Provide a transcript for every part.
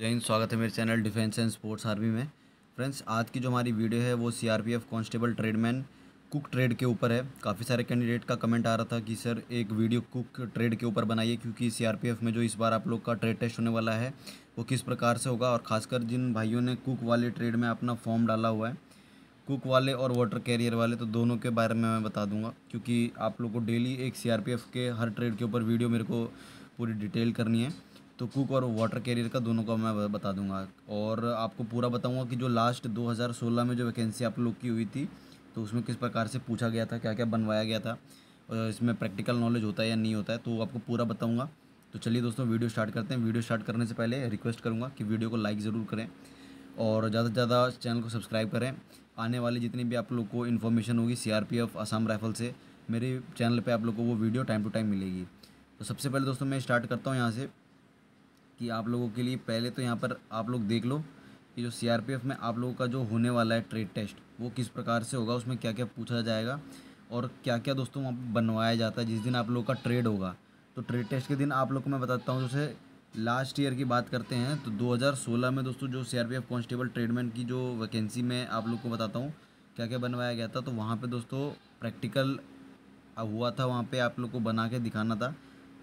जय हिंद स्वागत है मेरे channel defence and sports army में फ्रेंड्स आज की जो हमारी वीडियो है वो CRPF constable tradesman cook trade के ऊपर है काफ़ी सारे कैंडिडेट का कमेंट आ रहा था कि सर एक वीडियो कुक ट्रेड के ऊपर बनाइए क्योंकि सीआरपीएफ में जो इस बार आप लोग का ट्रेड टेस्ट होने वाला है वो किस प्रकार से होगा और ख़ासकर जिन भाइयों ने कुक वाले ट्रेड में अपना फॉर्म डाला हुआ है कुक वाले और वाटर कैरियर वाले तो दोनों के बारे में मैं बता दूंगा क्योंकि आप लोग को डेली एक सीआरपीएफ के हर ट्रेड के ऊपर वीडियो मेरे को पूरी डिटेल करनी है तो कुक और वाटर कैरियर का दोनों का मैं बता दूंगा और आपको पूरा बताऊंगा कि जो लास्ट 2016 में जो वैकेंसी आप लोग की हुई थी तो उसमें किस प्रकार से पूछा गया था क्या क्या बनवाया गया था और इसमें प्रैक्टिकल नॉलेज होता है या नहीं होता है तो आपको पूरा बताऊँगा तो चलिए दोस्तों वीडियो स्टार्ट करते हैं वीडियो स्टार्ट करने से पहले रिक्वेस्ट करूँगा कि वीडियो को लाइक ज़रूर करें और ज़्यादा से ज़्यादा चैनल को सब्सक्राइब करें आने वाले जितनी भी आप लोग को इन्फॉर्मेशन होगी सी आसाम राइफल से मेरे चैनल पे आप लोग को वो वीडियो टाइम टू टाइम मिलेगी तो सबसे पहले दोस्तों मैं स्टार्ट करता हूँ यहाँ से कि आप लोगों के लिए पहले तो यहाँ पर आप लोग देख लो कि जो सी में आप लोगों का जो होने वाला है ट्रेड टेस्ट वो किस प्रकार से होगा उसमें क्या क्या पूछा जाएगा और क्या क्या दोस्तों वहाँ पर बनवाया जाता है जिस दिन आप लोगों का ट्रेड होगा तो ट्रेड टेस्ट के दिन आप लोग को मैं बताता हूँ जैसे लास्ट ईयर की बात करते हैं तो 2016 में दोस्तों जो सीआरपीएफ कांस्टेबल ट्रेडमैन की जो वैकेंसी में आप लोग को बताता हूँ क्या क्या बनवाया गया था तो वहाँ पे दोस्तों प्रैक्टिकल हुआ था वहाँ पे आप लोग को बना के दिखाना था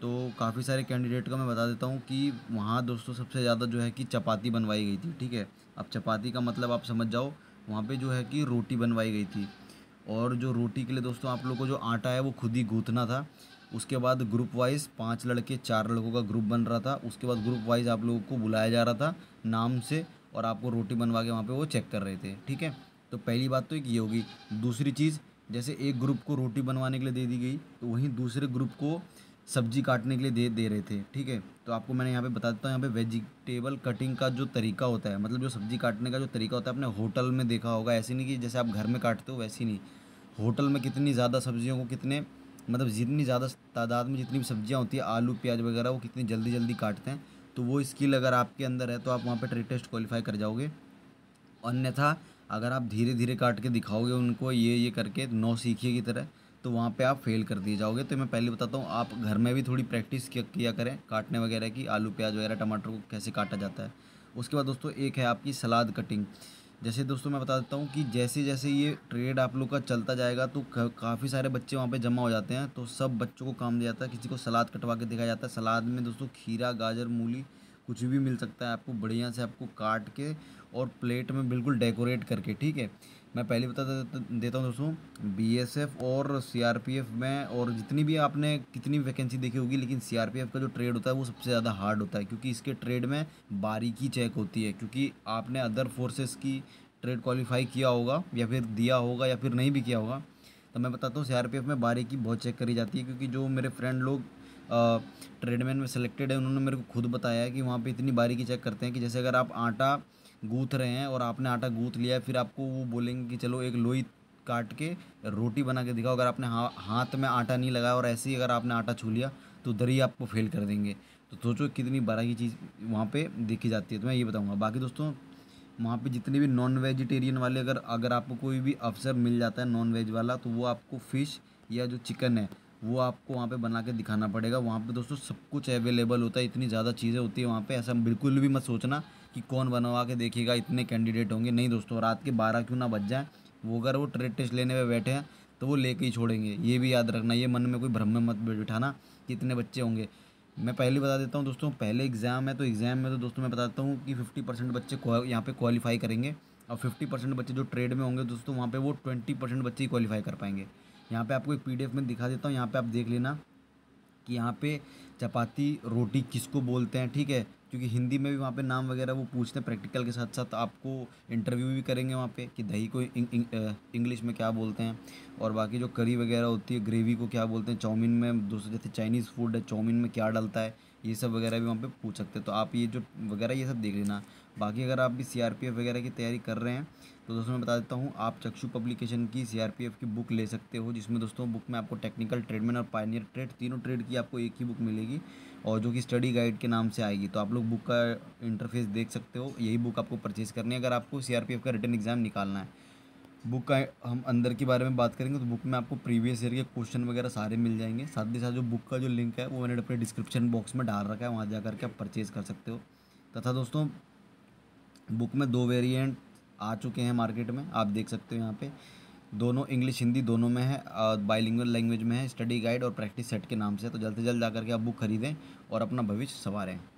तो काफ़ी सारे कैंडिडेट का मैं बता देता हूँ कि वहाँ दोस्तों सबसे ज़्यादा जो है कि चपाती बनवाई गई थी ठीक है अब चपाती का मतलब आप समझ जाओ वहाँ पे जो है कि रोटी बनवाई गई थी और जो रोटी के लिए दोस्तों आप लोग को जो आटा है वो खुद ही गूँथना था उसके बाद ग्रुप वाइज पांच लड़के चार लड़कों का ग्रुप बन रहा था उसके बाद ग्रुप वाइज आप लोगों को बुलाया जा रहा था नाम से और आपको रोटी बनवा के वहाँ पर वो चेक कर रहे थे ठीक है तो पहली बात तो एक ये होगी दूसरी चीज़ जैसे एक ग्रुप को रोटी बनवाने के लिए दे दी गई तो वहीं दूसरे ग्रुप को सब्जी काटने के लिए दे दे रहे थे ठीक है तो आपको मैंने यहाँ पे बता देता हूँ यहाँ पे वेजिटेबल कटिंग का जो तरीका होता है मतलब जो सब्जी काटने का जो तरीका होता है आपने होटल में देखा होगा ऐसे नहीं कि जैसे आप घर में काटते हो वैसे नहीं होटल में कितनी ज़्यादा सब्जियों को कितने मतलब जितनी ज़्यादा तादाद में जितनी भी सब्जियाँ होती है आलू प्याज वगैरह वो कितनी जल्दी जल्दी काटते हैं तो वो स्किल अगर आपके अंदर है तो आप वहाँ पर ट्रेड टेस्ट क्वालिफाई कर जाओगे अन्यथा अगर आप धीरे धीरे काट के दिखाओगे उनको ये ये करके नौ सीखिए की तरह तो वहाँ पे आप फेल कर दिए जाओगे तो मैं पहले बताता हूँ आप घर में भी थोड़ी प्रैक्टिस किया करें काटने वगैरह की आलू प्याज वगैरह टमाटर को कैसे काटा जाता है उसके बाद दोस्तों एक है आपकी सलाद कटिंग जैसे दोस्तों मैं बता देता हूँ कि जैसे जैसे ये ट्रेड आप लोग का चलता जाएगा तो काफ़ी सारे बच्चे वहाँ पे जमा हो जाते हैं तो सब बच्चों को काम दिया जाता है किसी को सलाद कटवा के दिखाया जाता है सलाद में दोस्तों खीरा गाजर मूली कुछ भी मिल सकता है आपको बढ़िया से आपको काट के और प्लेट में बिल्कुल डेकोरेट करके ठीक है मैं पहले बता देता हूँ दोस्तों बीएसएफ और सीआरपीएफ में और जितनी भी आपने कितनी वैकेंसी देखी होगी लेकिन सीआरपीएफ का जो ट्रेड होता है वो सबसे ज़्यादा हार्ड होता है क्योंकि इसके ट्रेड में बारीकी चेक होती है क्योंकि आपने अदर फोर्सेस की ट्रेड क्वालिफाई किया होगा या फिर दिया होगा या फिर नहीं भी किया होगा तो मैं बताता हूँ एफ में बारीकी बहुत चेक करी जाती है क्योंकि जो मेरे फ्रेंड लोग ट्रेडमैन में सेलेक्टेड है उन्होंने मेरे को खुद बताया कि वहाँ पे इतनी बारीकी चेक करते हैं कि जैसे अगर आप आटा गूँथ रहे हैं और आपने आटा गूँथ लिया फिर आपको वो बोलेंगे कि चलो एक लोई काट के रोटी बना के दिखाओ अगर आपने हा, हाथ में आटा नहीं लगाया और ऐसे ही अगर आपने आटा छू लिया तो दरी आपको फेल कर देंगे तो सोचो कितनी बड़ा की चीज़ वहाँ पे देखी जाती है तो मैं ये बताऊँगा बाकी दोस्तों वहाँ पे जितने भी नॉन वेजिटेरियन वाले अगर अगर आपको कोई भी अवसर मिल जाता है नॉन वेज वाला तो वो आपको फ़िश या जो चिकन है वो आपको वहाँ पे बना के दिखाना पड़ेगा वहाँ पे दोस्तों सब कुछ अवेलेबल होता है इतनी ज़्यादा चीज़ें होती है वहाँ पे ऐसा बिल्कुल भी मत सोचना कि कौन बनवा के देखेगा इतने कैंडिडेट होंगे नहीं दोस्तों रात के बारह क्यों ना बज जाएँ वो अगर वो ट्रेड टेस्ट लेने में बैठे हैं तो वो लेके ही छोड़ेंगे ये भी याद रखना ये मन में कोई भ्रम में मत बिठाना कि इतने बच्चे होंगे मैं पहले बता देता हूँ दोस्तों पहले एग्ज़ाम है तो एग्ज़ाम में तो दोस्तों मैं बताता हूँ कि फिफ्टी परसेंट बच्चे यहाँ पे क्वालिफाई करेंगे और फिफ्टी परसेंट बच्चे जो ट्रेड में होंगे दोस्तों वहाँ पे वो ट्वेंटी परसेंट बच्चे ही क्वालिफाई कर पाएंगे यहाँ पे आपको एक पीडीएफ में दिखा देता हूँ यहाँ पे आप देख लेना कि यहाँ पे चपाती रोटी किसको बोलते हैं ठीक है क्योंकि हिंदी में भी वहाँ पे नाम वगैरह वो पूछते हैं प्रैक्टिकल के साथ साथ आपको इंटरव्यू भी करेंगे वहाँ पे कि दही को इंग्लिश में क्या बोलते हैं और बाकी जो करी वगैरह होती है ग्रेवी को क्या बोलते हैं चाउमीन में दूसरे जैसे चाइनीज़ फूड है चाउमीन में क्या डलता है ये सब वगैरह भी वहाँ पर पूछ सकते हैं तो आप ये जो वगैरह ये सब देख लेना बाकी अगर आप भी सी वगैरह की तैयारी कर रहे हैं तो दोस्तों मैं बता देता हूँ आप चक्षु पब्लिकेशन की सी की बुक ले सकते हो जिसमें दोस्तों बुक में आपको टेक्निकल ट्रेडमैन और पाइनियर ट्रेड तीनों ट्रेड की आपको एक ही बुक मिलेगी और जो कि स्टडी गाइड के नाम से आएगी तो आप लोग बुक का इंटरफेस देख सकते हो यही बुक आपको परचेज़ करनी है अगर आपको सी का रिटर्न एग्ज़ाम निकालना है बुक का हम अंदर के बारे में बात करेंगे तो बुक में आपको प्रीवियस ईयर के क्वेश्चन वगैरह सारे मिल जाएंगे साथ ही साथ जो बुक का जो लिंक है वो मैंने अपने डिस्क्रिप्शन बॉक्स में डाल रखा है वहाँ जा करके आप परचेज़ कर सकते हो तथा दोस्तों बुक में दो वेरिएंट आ चुके हैं मार्केट में आप देख सकते हो यहाँ पे दोनों इंग्लिश हिंदी दोनों में है बाइलिंगुअल लैंग्वेज में है स्टडी गाइड और प्रैक्टिस सेट के नाम से तो जल्द से जल्द जा करके आप बुक खरीदें और अपना भविष्य संवारें